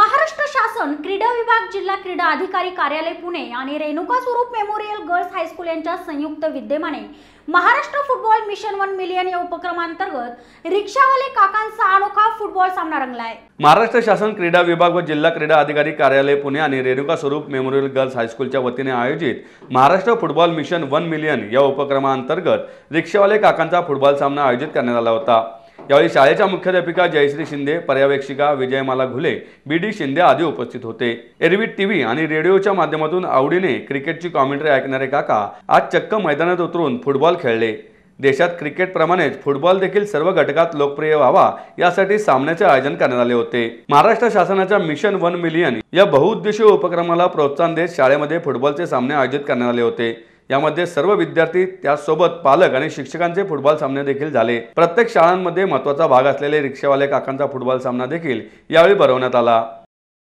महाराष्ट्र शासन क्रीडा विभाग जिल्हा क्रीडा अधिकारी कार्यालय पुणे आणि रेणुका स्वरूप मेमोरियल गर्ल्स हायस्कूल यांच्या संयुक्त विद्यमाने Maharashtra football mission one million या उपक्रमांतर्गत रिक्षावाले काकांचा अनोखा फुटबॉल सामना रंगलाय महाराष्ट्र शासन क्रीडा विभाग व जिल्हा क्रीडा अधिकारी कार्यालय पुणे आणि रेणुका स्वरूप मेमोरियल गर्ल्स हायस्कूलच्या वतीने आयोजित Maharashtra football mission one million या उपक्रमांतर्गत रिक्षावाले काकांचा फुटबॉल सामना आयोजित करण्यात आला होता यावेळी शाळेच्या मुख्याध्यापिका जयश्री शिंदे पर्यवेक्षिका विजयमाला घुले बी डी शिंदे आदी उपस्थित होते एरवी टीव्ही आणि रेडिओच्या माध्यमातून आवडीने क्रिकेटची कॉमेंट्री ऐकणारे काका आज चक्क मैदानात उतरून फुटबॉल खेळले देशात क्रिकेटप्रमाणेच फुटबॉल देखील सर्व घटकात लोकप्रिय व्हावा यासाठी सामन्याचे आयोजन करण्यात आले होते महाराष्ट्र शासनाच्या मिशन वन मिलियन या बहुउद्देशीय उपक्रमाला प्रोत्साहन देत शाळेमध्ये फुटबॉलचे सामने आयोजित करण्यात आले होते यामध्ये सर्व विद्यार्थी त्यासोबत पालक आणि शिक्षकांचे फुटबॉल सामने देखील झाले प्रत्येक शाळांमध्ये महत्वाचा भाग असलेले रिक्षावाले काकांचा फुटबॉल सामना देखील यावेळी भरवण्यात आला